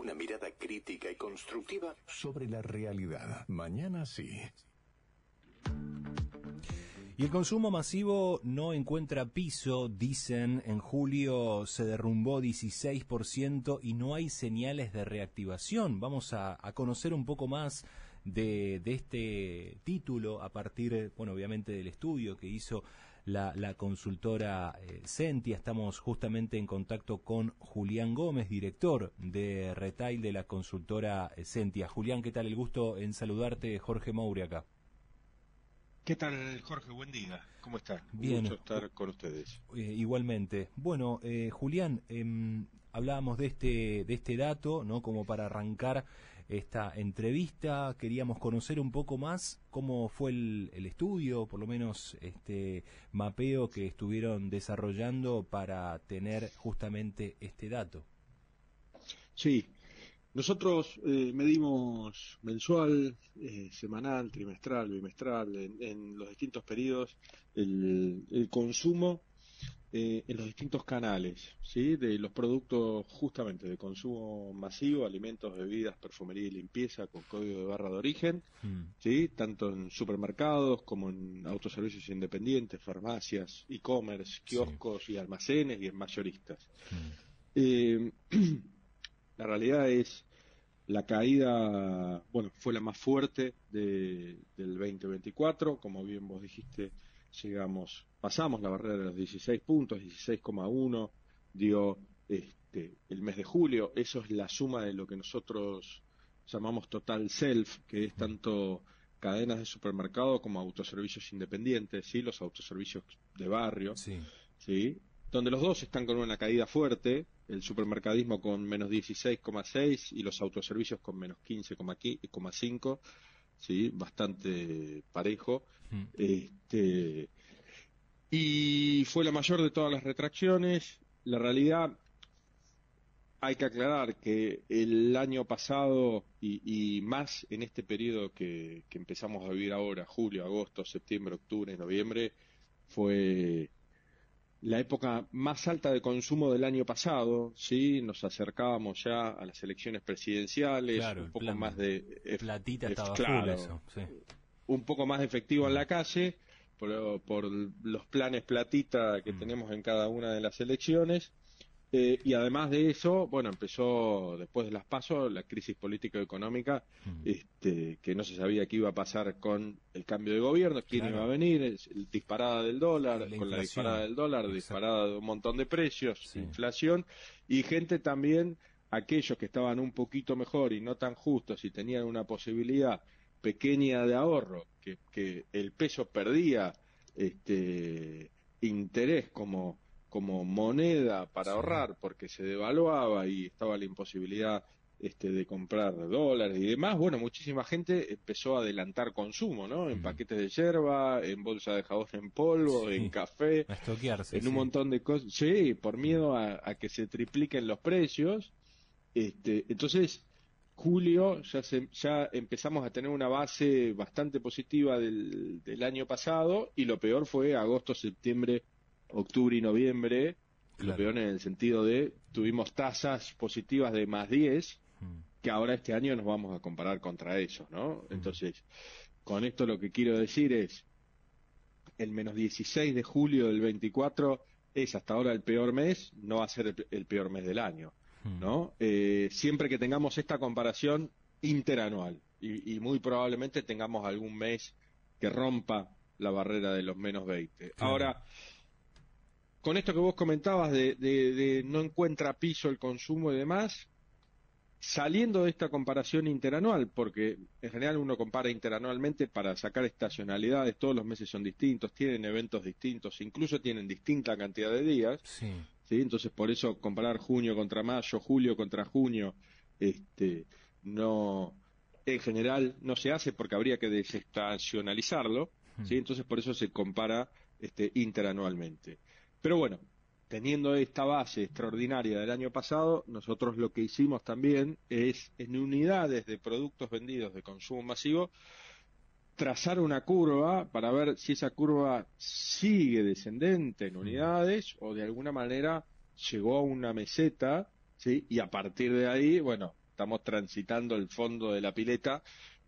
Una mirada crítica y constructiva sobre la realidad. Mañana sí. Y el consumo masivo no encuentra piso, dicen, en julio se derrumbó 16% y no hay señales de reactivación. Vamos a, conocer un poco más de, de, este título a partir, bueno, obviamente del estudio que hizo la, la consultora Centia eh, Estamos justamente en contacto con Julián Gómez, director de Retail de la consultora eh, Sentia. Julián, ¿qué tal? El gusto en saludarte, Jorge Mauri acá. ¿Qué tal, Jorge? Buen día. ¿Cómo estás? Bien. Un gusto estar con ustedes. Eh, igualmente. Bueno, Julián, em, hablábamos de este, de este dato, ¿no? Como para arrancar esta entrevista. Queríamos conocer un poco más cómo fue el, estudio, por lo menos este mapeo que estuvieron desarrollando para tener justamente este dato. Sí, nosotros eh, medimos mensual, eh, semanal, trimestral, bimestral, en, los distintos periodos, el consumo eh, en los distintos canales, ¿sí? De los productos justamente de consumo masivo, alimentos, bebidas, perfumería y limpieza con código de barra de origen, mm. ¿sí? Tanto en supermercados como en autoservicios independientes, farmacias, e-commerce, kioscos y almacenes y en mayoristas. Mm. Eh, la realidad es la caída, bueno, fue la más fuerte de, del 2024, como bien vos dijiste, llegamos, pasamos la barrera de los 16 puntos, 16,1 dio este, el mes de julio, eso es la suma de lo que nosotros llamamos total self, que es tanto cadenas de supermercado como autoservicios independientes, ¿sí? los autoservicios de barrio, sí. donde los dos están con una caída fuerte, el supermercadismo con menos 16,6 y los autoservicios con menos 15,5 sí, bastante parejo. Mm. Este, y fue la mayor de todas las retracciones. La realidad, hay que aclarar que el año pasado y, más en este periodo que, empezamos a vivir ahora, julio, agosto, septiembre, octubre, noviembre, fue la época más alta de consumo del año pasado, ¿sí? Nos acercábamos ya a las elecciones presidenciales, un poco más de... Un poco más efectivo en la mm. calle, por, por, los planes platita que mm. tenemos en cada una de las elecciones. Eh, y además de eso, bueno, empezó después de las pasos la crisis político-económica, mm. este, que no se sabía qué iba a pasar con el cambio de gobierno, quién iba a venir, disparada del dólar, con la disparada del dólar, disparada de un montón de precios, inflación, y gente también, aquellos que estaban un poquito mejor y no tan justos y tenían una posibilidad pequeña de ahorro, que, que el peso perdía este, interés como como moneda para ahorrar porque se devaluaba y estaba la imposibilidad este, de comprar dólares y demás, bueno, muchísima gente empezó a adelantar consumo, ¿no? En paquetes de hierba en bolsa de jabón en polvo, en café, en un montón de cosas. Sí, por miedo a, que se tripliquen los precios. Este, entonces, julio ya, ya empezamos a tener una base bastante positiva del año pasado y lo peor fue agosto, septiembre octubre y noviembre, lo en el sentido de tuvimos tasas positivas de más 10, mm. que ahora este año nos vamos a comparar contra eso, ¿no? Mm. Entonces, con esto lo que quiero decir es, el menos 16 de julio del 24 es hasta ahora el peor mes, no va a ser el peor mes del año, mm. ¿no? Eh, siempre que tengamos esta comparación interanual y, muy probablemente tengamos algún mes que rompa la barrera de los menos 20. Ahora, con esto que vos comentabas de, no encuentra piso el consumo y demás, saliendo de esta comparación interanual, porque en general uno compara interanualmente para sacar estacionalidades, todos los meses son distintos, tienen eventos distintos, incluso tienen distinta cantidad de días, sí. entonces por eso comparar junio contra mayo, julio contra junio, este, no, en general no se hace porque habría que desestacionalizarlo, ¿sí? Mm. entonces por eso se compara este, interanualmente. Pero bueno, teniendo esta base extraordinaria del año pasado, nosotros lo que hicimos también es en unidades de productos vendidos de consumo masivo, trazar una curva para ver si esa curva sigue descendente en unidades o de alguna manera llegó a una meseta, ¿sí? Y a partir de ahí, bueno, estamos transitando el fondo de la pileta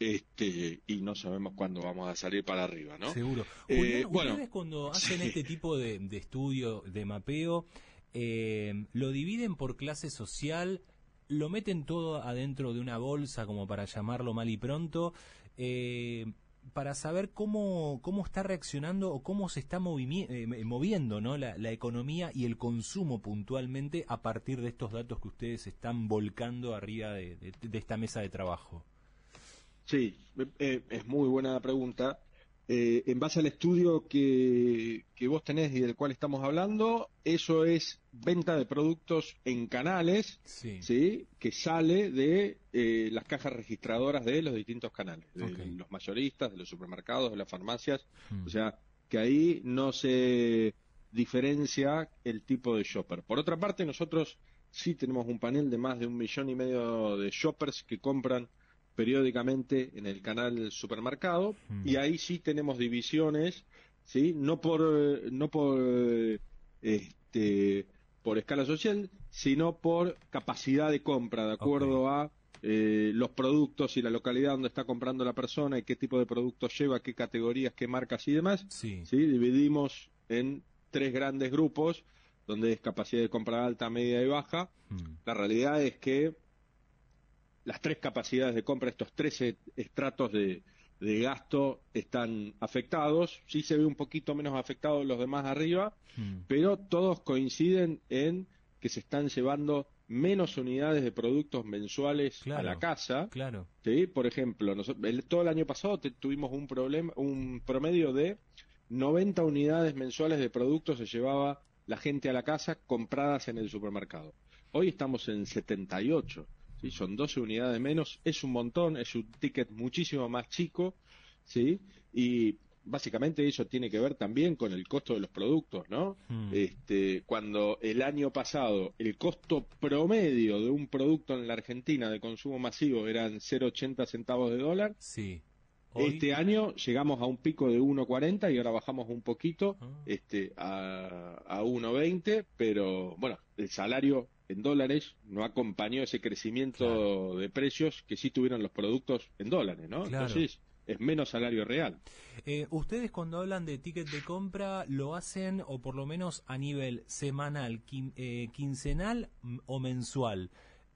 este, y no sabemos cuándo vamos a salir para arriba, ¿no? Seguro. Eh, ustedes cuando hacen este tipo de, estudio, de mapeo, eh, lo dividen por clase social, lo meten todo adentro de una bolsa, como para llamarlo mal y pronto, eh, para saber cómo, cómo está reaccionando o cómo se está moviendo ¿no? La, economía y el consumo puntualmente a partir de estos datos que ustedes están volcando arriba de esta mesa de trabajo. Sí, eh, es muy buena pregunta. Eh, en base al estudio que, vos tenés y del cual estamos hablando, eso es venta de productos en canales, sí, que sale de eh, las cajas registradoras de los distintos canales, de los mayoristas, de los supermercados, de las farmacias, mm. o sea, que ahí no se diferencia el tipo de shopper. Por otra parte, nosotros sí tenemos un panel de más de un millón y medio de shoppers que compran periódicamente en el canal Supermercado hmm. y ahí sí tenemos divisiones, ¿sí? No por eh, no por eh, este por escala social, sino por capacidad de compra, de acuerdo a eh, los productos y la localidad donde está comprando la persona y qué tipo de productos lleva, qué categorías, qué marcas y demás. Sí. Dividimos en tres grandes grupos, donde es capacidad de compra alta, media y baja. Hmm. La realidad es que las tres capacidades de compra, estos tres e-, estratos de, gasto están afectados. Sí se ve un poquito menos afectados los demás arriba, hmm. pero todos coinciden en que se están llevando menos unidades de productos mensuales a la casa. Claro. ¿sí? Por ejemplo, todo el año pasado tuvimos un, problema, un promedio de 90 unidades mensuales de productos se llevaba la gente a la casa compradas en el supermercado. Hoy estamos en 78 son 12 unidades menos, es un montón, es un ticket muchísimo más chico, ¿sí? Y básicamente eso tiene que ver también con el costo de los productos, ¿no? Hmm. Este, cuando el año pasado el costo promedio de un producto en la Argentina de consumo masivo eran 0,80 centavos de dólar, sí. Este año llegamos a un pico de 1.40 y ahora bajamos un poquito ah. este, a, a 1.20, pero bueno, el salario en dólares no acompañó ese crecimiento de precios que sí tuvieron los productos en dólares, ¿no? Entonces es menos salario real. Eh, ustedes cuando hablan de ticket de compra lo hacen o por lo menos a nivel semanal, eh, quincenal o mensual.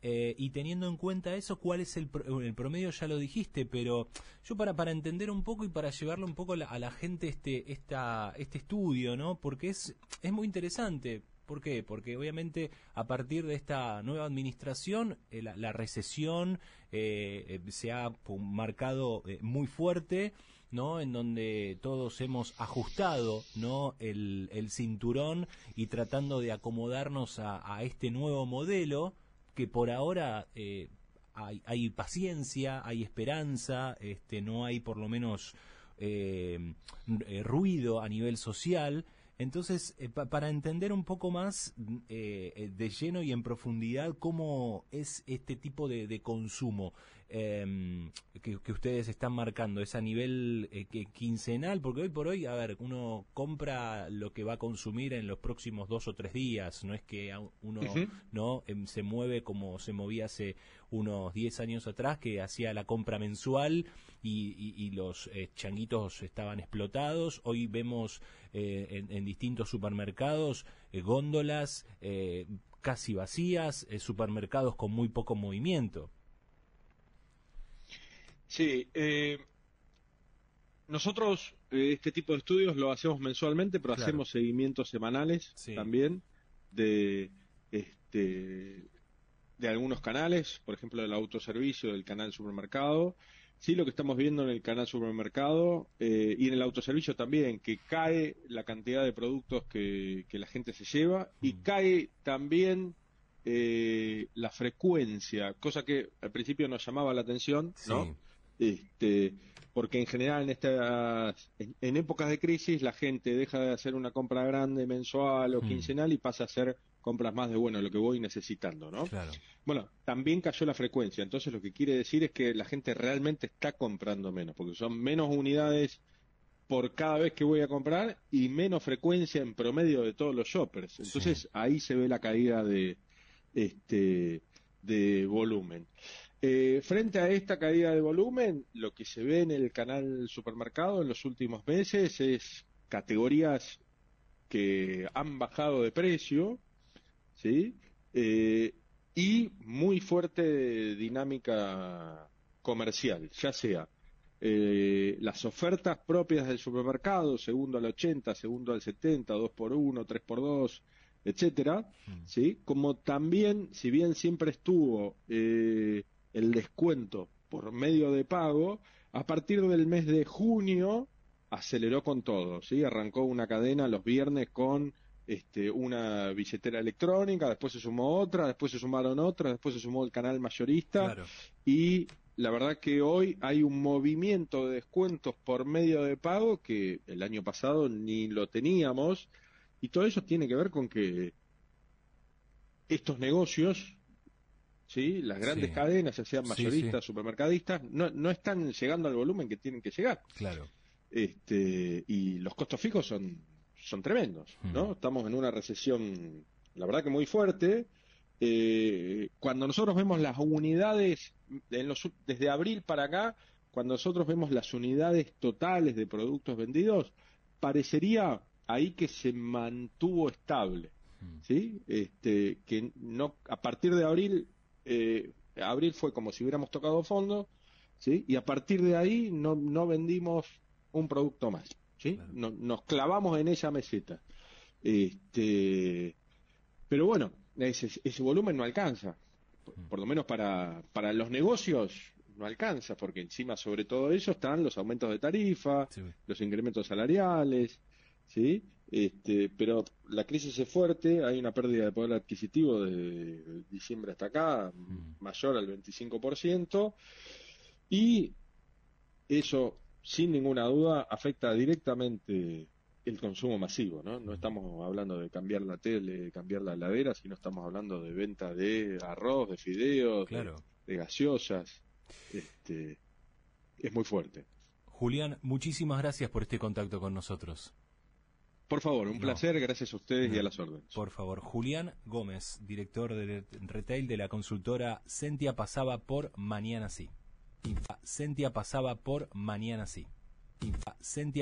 Eh, y teniendo en cuenta eso, ¿cuál es el, promedio? Ya lo dijiste, pero yo para, para entender un poco y para llevarlo un poco a la gente este, esta, este estudio, ¿no? Porque es, es muy interesante ¿Por qué? Porque obviamente a partir de esta nueva administración eh, la, recesión eh, eh, se ha marcado muy fuerte, ¿no? En donde todos hemos ajustado, El, cinturón y tratando de acomodarnos a, este nuevo modelo que por ahora hay, paciencia, hay esperanza, este, no hay por lo menos ruido a nivel social, entonces, eh, para entender un poco más eh, eh, de lleno y en profundidad cómo es este tipo de consumo, Em, que, ustedes están marcando? ¿Es a nivel eh, quincenal? Porque hoy por hoy, a ver, uno compra lo que va a consumir en los próximos dos o tres días, no es que uno no em, se mueve como se movía hace unos 10 años atrás, que hacía la compra mensual y, los eh, changuitos estaban explotados. Hoy vemos eh, en, distintos supermercados góndolas casi vacías, supermercados con muy poco movimiento. Sí, eh, nosotros eh, este tipo de estudios lo hacemos mensualmente, pero hacemos seguimientos semanales también de este de algunos canales, por ejemplo del autoservicio, del canal supermercado. Sí, lo que estamos viendo en el canal supermercado eh, y en el autoservicio también, que cae la cantidad de productos que, la gente se lleva y mm. cae también la frecuencia, cosa que al principio nos llamaba la atención, ¿no? este, porque en general en, esta, en, épocas de crisis la gente deja de hacer una compra grande mensual o mm. quincenal y pasa a hacer compras más de bueno lo que voy necesitando, ¿no? Bueno, también cayó la frecuencia, entonces lo que quiere decir es que la gente realmente está comprando menos, porque son menos unidades por cada vez que voy a comprar y menos frecuencia en promedio de todos los shoppers. Entonces ahí se ve la caída de este de volumen. Eh, frente a esta caída de volumen, lo que se ve en el canal supermercado en los últimos meses es categorías que han bajado de precio, ¿sí? Eh, y muy fuerte dinámica comercial, ya sea eh, las ofertas propias del supermercado, segundo al 80, segundo al 70, 2 x 1, 3 x 2, etcétera, mm. ¿sí? Como también, si bien siempre estuvo el descuento por medio de pago, a partir del mes de junio aceleró con todo, ¿sí? Arrancó una cadena los viernes con este, una billetera electrónica, después se sumó otra, después se sumaron otras, después se sumó el canal mayorista y la verdad que hoy hay un movimiento de descuentos por medio de pago que el año pasado ni lo teníamos y todo eso tiene que ver con que estos negocios ¿sí? Las grandes cadenas, ya sean mayoristas, supermercadistas, no, no están llegando al volumen que tienen que llegar. Claro. Este, y los costos fijos son, son tremendos, mm. ¿no? Estamos en una recesión, la verdad que muy fuerte. Eh, cuando nosotros vemos las unidades, en los, desde abril para acá, cuando nosotros vemos las unidades totales de productos vendidos, parecería ahí que se mantuvo estable. Mm. ¿sí? Este, que no, a partir de abril eh, abril fue como si hubiéramos tocado fondo, ¿sí? Y a partir de ahí no, vendimos un producto más, ¿sí? nos clavamos en esa meseta. Este, pero bueno, ese, volumen no alcanza, por, mm. lo menos para, los negocios no alcanza, porque encima sobre todo eso están los aumentos de tarifa, los incrementos salariales, ¿sí? Este, pero la crisis es fuerte, hay una pérdida de poder adquisitivo de diciembre hasta acá, mm. mayor al 25%, y eso, sin ninguna duda, afecta directamente el consumo masivo, ¿no? No mm. estamos hablando de cambiar la tele, cambiar la heladera, sino estamos hablando de venta de arroz, de fideos, de, gaseosas. Este, es muy fuerte. Julián, muchísimas gracias por este contacto con nosotros. Por favor, un placer, gracias a ustedes y a las órdenes. Por favor, Julián Gómez, director de retail de la consultora Sentia pasaba por mañana sí. Sentia pasaba por mañana sí. Sentia